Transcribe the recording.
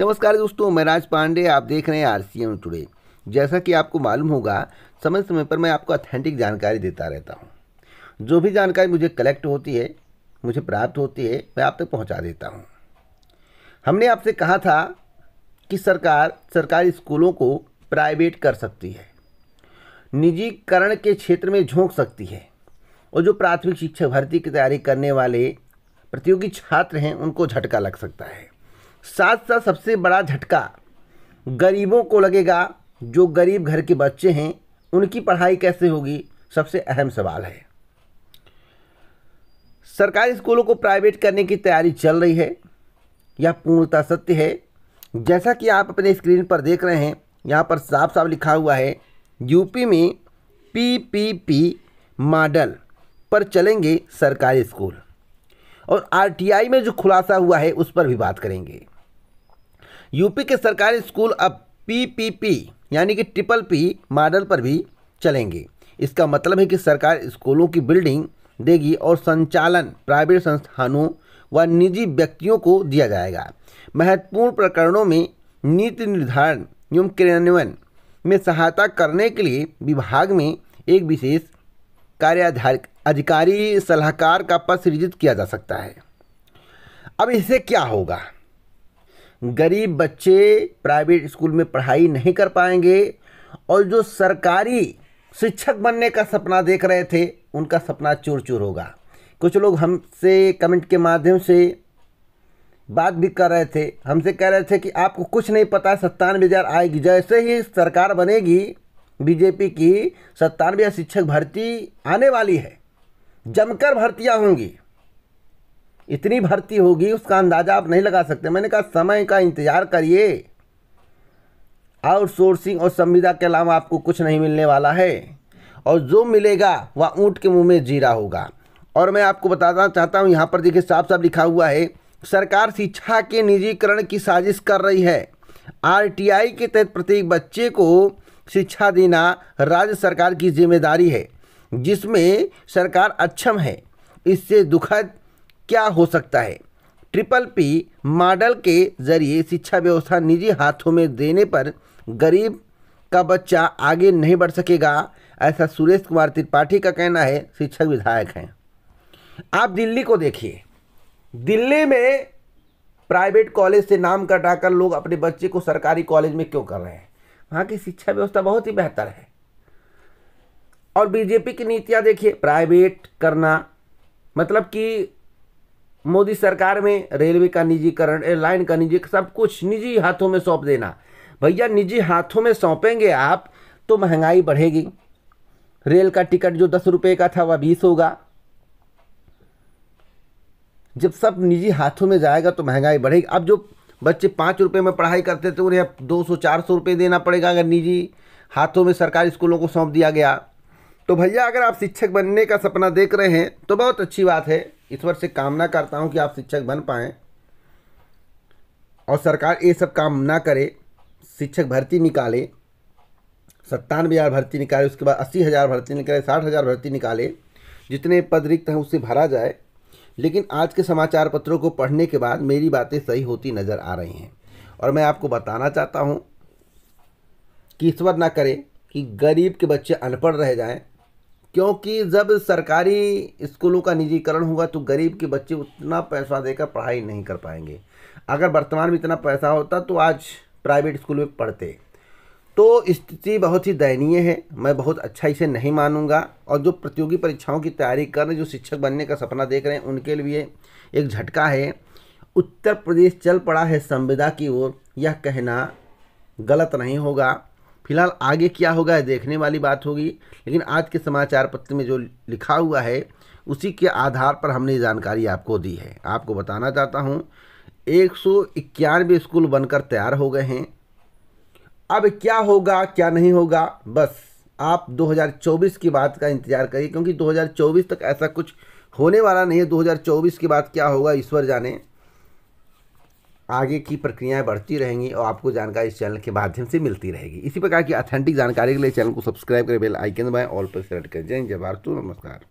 नमस्कार दोस्तों मैं राज पांडे आप देख रहे हैं आर सी एम टुडे जैसा कि आपको मालूम होगा समय समय पर मैं आपको ऑथेंटिक जानकारी देता रहता हूँ जो भी जानकारी मुझे कलेक्ट होती है मुझे प्राप्त होती है मैं आप तक पहुँचा देता हूँ हमने आपसे कहा था कि सरकार सरकारी स्कूलों को प्राइवेट कर सकती है निजीकरण के क्षेत्र में झोंक सकती है और जो प्राथमिक शिक्षा भर्ती की तैयारी करने वाले प्रतियोगी छात्र हैं उनको झटका लग सकता है साथ साथ सबसे बड़ा झटका गरीबों को लगेगा जो गरीब घर के बच्चे हैं उनकी पढ़ाई कैसे होगी सबसे अहम सवाल है सरकारी स्कूलों को प्राइवेट करने की तैयारी चल रही है यह पूर्णतः सत्य है जैसा कि आप अपने स्क्रीन पर देख रहे हैं यहाँ पर साफ साफ लिखा हुआ है यूपी में पीपीपी मॉडल पर चलेंगे सरकारी स्कूल और आरटीआई में जो खुलासा हुआ है उस पर भी बात करेंगे यूपी के सरकारी स्कूल अब पीपीपी यानी कि ट्रिपल पी मॉडल पर भी चलेंगे इसका मतलब है कि सरकार स्कूलों की बिल्डिंग देगी और संचालन प्राइवेट संस्थानों व निजी व्यक्तियों को दिया जाएगा महत्वपूर्ण प्रकरणों में नीति निर्धारण एवं क्रियान्वयन में सहायता करने के लिए विभाग में एक विशेष कार्य अधिकारी सलाहकार का पद सृजित किया जा सकता है अब इससे क्या होगा गरीब बच्चे प्राइवेट स्कूल में पढ़ाई नहीं कर पाएंगे और जो सरकारी शिक्षक बनने का सपना देख रहे थे उनका सपना चूर चूर होगा कुछ लोग हमसे कमेंट के माध्यम से बात भी कर रहे थे हमसे कह रहे थे कि आपको कुछ नहीं पता सत्तानवे हज़ार आएगी जैसे ही सरकार बनेगी बीजेपी की सत्तानवे शिक्षक भर्ती आने वाली है जमकर भर्तियां होंगी इतनी भर्ती होगी उसका अंदाज़ा आप नहीं लगा सकते मैंने कहा समय का इंतज़ार करिए आउटसोर्सिंग और संविदा के अलावा आपको कुछ नहीं मिलने वाला है और जो मिलेगा वह ऊँट के मुँह में जीरा होगा और मैं आपको बताना चाहता हूँ यहाँ पर देखिए साफ साफ लिखा हुआ है सरकार शिक्षा के निजीकरण की साजिश कर रही है आरटीआई के तहत प्रत्येक बच्चे को शिक्षा देना राज्य सरकार की जिम्मेदारी है जिसमें सरकार अक्षम है इससे दुखद क्या हो सकता है ट्रिपल पी मॉडल के जरिए शिक्षा व्यवस्था निजी हाथों में देने पर गरीब का बच्चा आगे नहीं बढ़ सकेगा ऐसा सुरेश कुमार त्रिपाठी का कहना है शिक्षक विधायक हैं आप दिल्ली को देखिए दिल्ली में प्राइवेट कॉलेज से नाम कटाकर लोग अपने बच्चे को सरकारी कॉलेज में क्यों कर रहे हैं वहाँ की शिक्षा व्यवस्था बहुत ही बेहतर है और बीजेपी की नीतियाँ देखिए प्राइवेट करना मतलब कि मोदी सरकार में रेलवे का निजीकरण एयरलाइन का निजी सब कुछ निजी हाथों में सौंप देना भैया निजी हाथों में सौंपेंगे आप तो महंगाई बढ़ेगी रेल का टिकट जो दस रुपये का था वह बीस होगा जब सब निजी हाथों में जाएगा तो महंगाई बढ़ेगी अब जो बच्चे पाँच रुपये में पढ़ाई करते थे उन्हें अब दो सौ चार सौ रुपये देना पड़ेगा अगर निजी हाथों में सरकारी स्कूलों को सौंप दिया गया तो भैया अगर आप शिक्षक बनने का सपना देख रहे हैं तो बहुत अच्छी बात है ईश्वर से कामना करता हूँ कि आप शिक्षक बन पाएँ और सरकार ये सब काम ना करे शिक्षक भर्ती निकाले सत्तानवे हज़ार भर्ती निकाले उसके बाद अस्सी हज़ार भर्ती निकाले साठ हज़ार भर्ती निकाले जितने पद रिक्त हैं उससे भरा जाए लेकिन आज के समाचार पत्रों को पढ़ने के बाद मेरी बातें सही होती नज़र आ रही हैं और मैं आपको बताना चाहता हूँ कि ईश्वर ना करे कि गरीब के बच्चे अनपढ़ रह जाएं क्योंकि जब सरकारी स्कूलों का निजीकरण होगा तो गरीब के बच्चे उतना पैसा देकर पढ़ाई नहीं कर पाएंगे अगर वर्तमान में इतना पैसा होता तो आज प्राइवेट स्कूल में पढ़ते तो स्थिति बहुत ही दयनीय है मैं बहुत अच्छा इसे नहीं मानूंगा और जो प्रतियोगी परीक्षाओं की तैयारी कर रहे जो शिक्षक बनने का सपना देख रहे हैं उनके लिए एक झटका है उत्तर प्रदेश चल पड़ा है संविदा की ओर यह कहना गलत नहीं होगा फिलहाल आगे क्या होगा देखने वाली बात होगी लेकिन आज के समाचार पत्र में जो लिखा हुआ है उसी के आधार पर हमने जानकारी आपको दी है आपको बताना चाहता हूँ एक स्कूल बनकर तैयार हो गए हैं अब क्या होगा क्या नहीं होगा बस आप 2024 की बात का इंतज़ार करिए क्योंकि 2024 तक ऐसा कुछ होने वाला नहीं है 2024 के बाद क्या होगा ईश्वर जाने आगे की प्रक्रियाएं बढ़ती रहेंगी और आपको जानकारी इस चैनल के माध्यम से मिलती रहेगी इसी प्रकार की ऑथेंटिक जानकारी के लिए चैनल को सब्सक्राइब करें बेल आइकन दबाएं ऑल पर सेलेक्ट करें जय जय भारत नमस्कार